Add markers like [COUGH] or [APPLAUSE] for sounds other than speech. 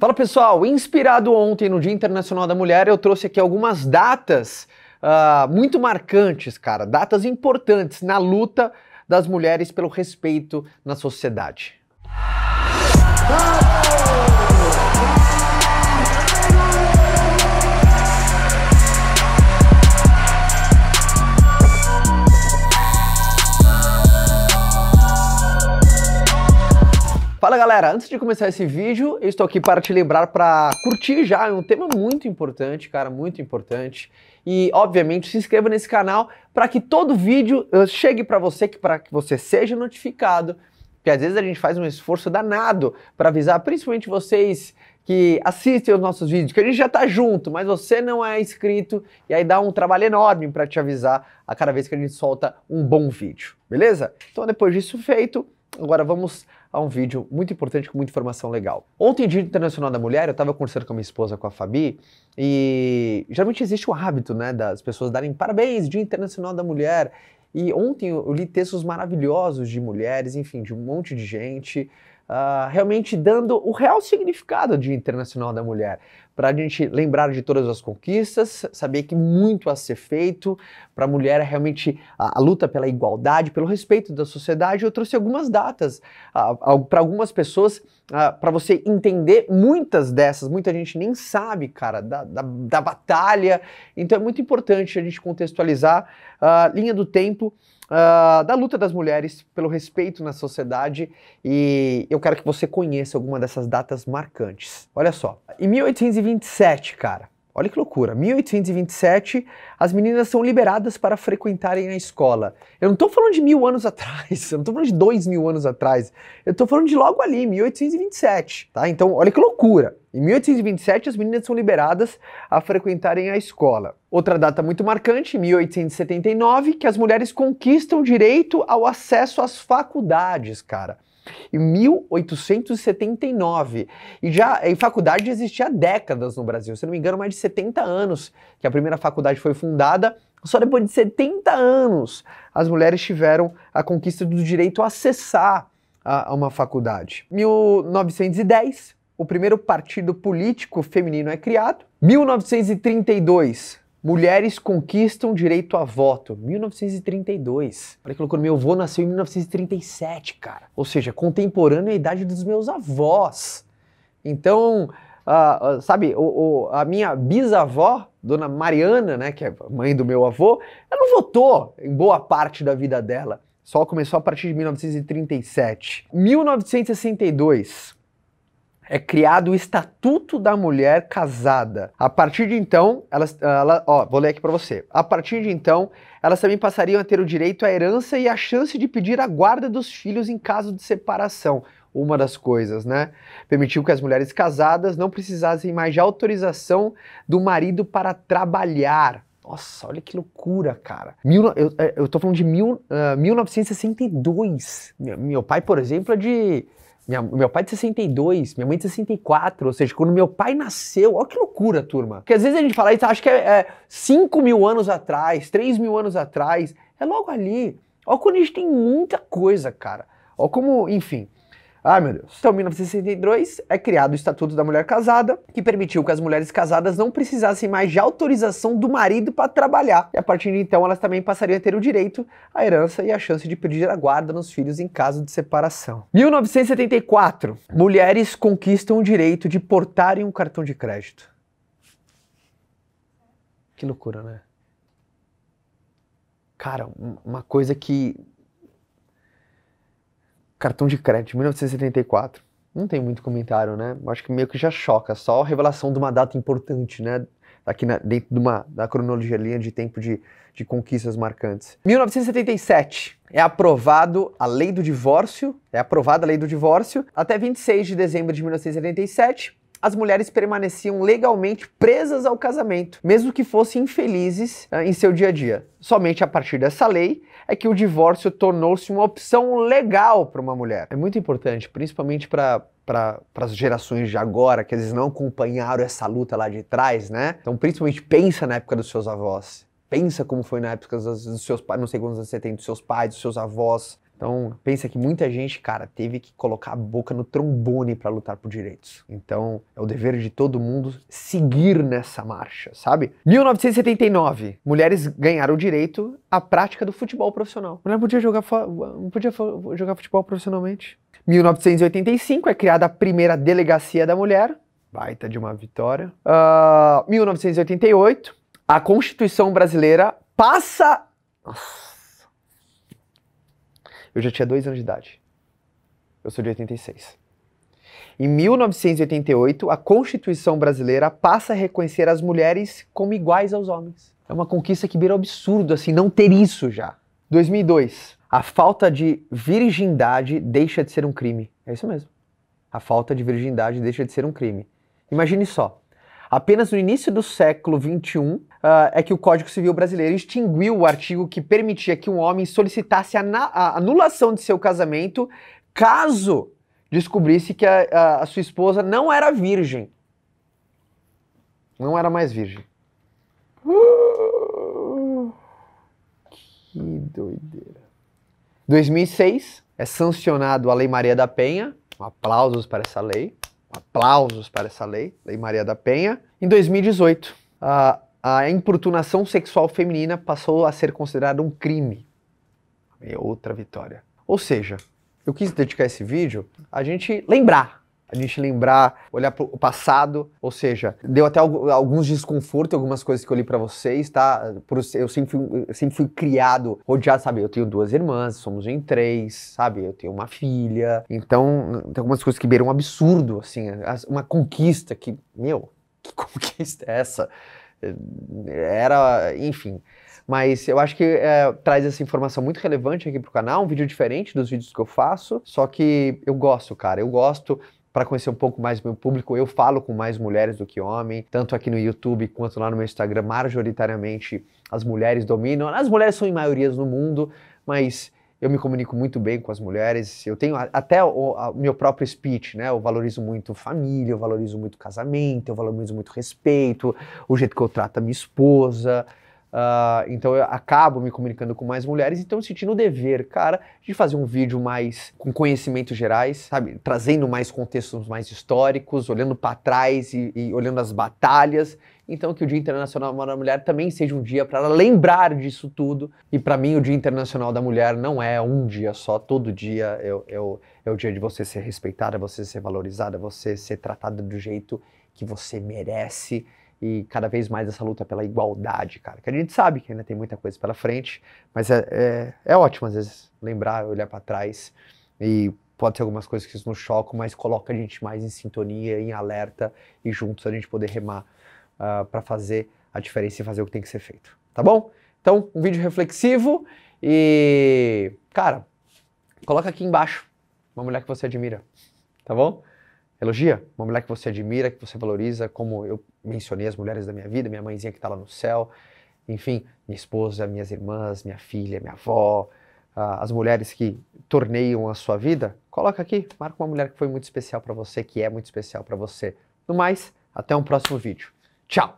Fala pessoal, inspirado ontem no Dia Internacional da Mulher, eu trouxe aqui algumas datas uh, muito marcantes, cara, datas importantes na luta das mulheres pelo respeito na sociedade. Ah! galera, antes de começar esse vídeo, eu estou aqui para te lembrar para curtir já, é um tema muito importante, cara, muito importante. E, obviamente, se inscreva nesse canal para que todo vídeo eh, chegue para você, para que você seja notificado, porque às vezes a gente faz um esforço danado para avisar principalmente vocês que assistem os nossos vídeos, que a gente já tá junto, mas você não é inscrito e aí dá um trabalho enorme para te avisar a cada vez que a gente solta um bom vídeo, beleza? Então depois disso feito, agora vamos a um vídeo muito importante com muita informação legal. Ontem, Dia Internacional da Mulher, eu estava conversando com a minha esposa, com a Fabi, e geralmente existe o hábito né, das pessoas darem parabéns, Dia Internacional da Mulher. E ontem eu li textos maravilhosos de mulheres, enfim, de um monte de gente uh, realmente dando o real significado do Dia Internacional da Mulher, para a gente lembrar de todas as conquistas, saber que muito a ser feito para a mulher é realmente a, a, luta pela igualdade, pelo respeito da sociedade. Eu trouxe algumas datas uh, ah, para algumas pessoas, uh, ah, para você entender muitas dessas. Muita gente nem sabe, cara, da, da, da batalha. Então é muito importante a gente contextualizar a linha do tempo uh, da luta das mulheres pelo respeito na sociedade e eu quero que você conheça alguma dessas datas marcantes. Olha só, em 1827, cara, Olha que loucura, 1827, as meninas são liberadas para frequentarem a escola. Eu não estou falando de mil anos [LAUGHS] atrás, eu não estou falando de dois mil anos atrás, eu estou falando de logo ali, 1827, tá? Então, olha que loucura. Em 1827, as meninas são liberadas a frequentarem a escola. Outra data muito marcante, 1879, que as mulheres conquistam o direito ao acesso às faculdades, cara em 1879. E já em faculdade existia há décadas no Brasil, se não me engano, mais de 70 anos que a primeira faculdade foi fundada. Só depois de 70 anos as mulheres tiveram a conquista do direito a acessar a, a uma faculdade. 1910, o primeiro partido político feminino é criado. 1932, Mulheres conquistam direito a voto, 1932. Olha que loucura, meu avô nasceu em 1937, cara. Ou seja, contemporâneo à idade dos meus avós. Então, uh, uh, sabe, o, o, a minha bisavó, dona Mariana, né, que é mãe do meu avô, ela não votou em boa parte da vida dela. Só começou a partir de 1937. 1962, é criado o Estatuto da Mulher Casada. A partir de então, elas, ela, ó, vou ler aqui para você. A partir de então, elas também passariam a ter o direito à herança e a chance de pedir a guarda dos filhos em caso de separação uma das coisas, né? Permitiu que as mulheres casadas não precisassem mais de autorização do marido para trabalhar. Nossa, olha que loucura, cara. Mil, eu, é, eu tô falando de mil, uh, ah, 1962. Meu, meu pai, por exemplo, é de minha, meu pai é de 62, minha mãe é de 64. Ou seja, quando meu pai nasceu, olha que loucura, turma. Porque às vezes a gente fala isso, acho que é, é 5 mil anos atrás, 3 mil anos atrás. É logo ali. Olha quando a gente tem muita coisa, cara. Olha como, enfim. Ai, meu Deus. Então, em 1962, é criado o Estatuto da Mulher Casada, que permitiu que as mulheres casadas não precisassem mais de autorização do marido para trabalhar. E a partir de então, elas também passariam a ter o direito à herança e a chance de pedir a guarda nos filhos em caso de separação. 1974, mulheres conquistam o direito de portarem um cartão de crédito. Que loucura, né? Cara, uma coisa que Cartão de crédito, 1974. Não tem muito comentário, né? Acho que meio que já choca, só a revelação de uma data importante, né? Aqui na, dentro de uma, da cronologia linha de tempo de, de conquistas marcantes. 1977 é aprovado a lei do divórcio, é aprovada a lei do divórcio. Até 26 de dezembro de 1977, as mulheres permaneciam legalmente presas ao casamento, mesmo que fossem infelizes uh, em seu dia a dia. Somente a partir dessa lei é que o divórcio tornou-se uma opção legal para uma mulher. É muito importante, principalmente para para as gerações de agora, que eles não acompanharam essa luta lá de trás, né? Então, principalmente, pensa na época dos seus avós. Pensa como foi na época dos, seus pais, não sei quantos anos você tem, dos seus pais, dos seus avós. Então, pensa que muita gente, cara, teve que colocar a boca no trombone para lutar por direitos. Então, é o dever de todo mundo seguir nessa marcha, sabe? 1979, mulheres ganharam o direito à prática do futebol profissional. mulher podia jogar, não podia jogar futebol profissionalmente. 1985 é criada a primeira delegacia da mulher. Baita de uma vitória. Uh, ah, 1988, a Constituição brasileira passa. Nossa eu já tinha dois anos de idade. Eu sou de 86. Em 1988, a Constituição brasileira passa a reconhecer as mulheres como iguais aos homens. É uma conquista que vira absurdo, assim, não ter isso já. 2002. A falta de virgindade deixa de ser um crime. É isso mesmo. A falta de virgindade deixa de ser um crime. Imagine só. Apenas no início do século XXI uh, ah, é que o Código Civil Brasileiro extinguiu o artigo que permitia que um homem solicitasse a, a anulação de seu casamento caso descobrisse que a, a, a sua esposa não era virgem. Não era mais virgem. Uh! Que doideira. 2006 é sancionado a Lei Maria da Penha. aplausos para essa lei aplausos para essa lei, Lei Maria da Penha. Em 2018, a, a importunação sexual feminina passou a ser considerada um crime. É outra vitória. Ou seja, eu quis dedicar esse vídeo a gente lembrar a gente lembrar, olhar para o passado, ou seja, deu até alguns desconforto, algumas coisas que eu li para vocês, tá? Eu sempre fui, eu sempre fui criado, rodeado, sabe? Eu tenho duas irmãs, somos em três, sabe? Eu tenho uma filha, então tem algumas coisas que beiram um absurdo, assim, uma conquista que, meu, [LAUGHS] que conquista é essa? Era, enfim. Mas eu acho que é, traz essa informação muito relevante aqui pro canal, um vídeo diferente dos vídeos que eu faço, só que eu gosto, cara, eu gosto para conhecer um pouco mais do meu público. Eu falo com mais mulheres do que homens, tanto aqui no YouTube quanto lá no meu Instagram. Majoritariamente as mulheres dominam. As mulheres são em maioria no mundo, mas eu me comunico muito bem com as mulheres. Eu tenho até o a, meu próprio speech, né? Eu valorizo muito família, eu valorizo muito casamento, eu valorizo muito respeito, o jeito que eu trato a minha esposa. Uh, então eu acabo me comunicando com mais mulheres, então sentindo o dever, cara, de fazer um vídeo mais com conhecimentos gerais, sabe? Trazendo mais contextos mais históricos, olhando para trás e, e, olhando as batalhas. Então que o Dia Internacional da Mulher também seja um dia para lembrar disso tudo. E para mim o Dia Internacional da Mulher não é um dia só, todo dia é o dia de você ser respeitada, você ser valorizada, você ser tratada do jeito que você merece e cada vez mais essa luta pela igualdade, cara. Que a gente sabe que ainda tem muita coisa pela frente, mas é, é, é ótimo às vezes lembrar, olhar para trás e pode ser algumas coisas que nos chocam, mas coloca a gente mais em sintonia, em alerta e juntos a gente poder remar uh, ah, para fazer a diferença e fazer o que tem que ser feito, tá bom? Então, um vídeo reflexivo e, cara, coloca aqui embaixo uma mulher que você admira, tá bom? Elogia uma mulher que você admira, que você valoriza, como eu mencionei as mulheres da minha vida, minha mãezinha que está lá no céu, enfim, minha esposa, minhas irmãs, minha filha, minha avó, as mulheres que torneiam a sua vida, coloca aqui, marca uma mulher que foi muito especial para você, que é muito especial para você. No mais, até um próximo vídeo. Tchau!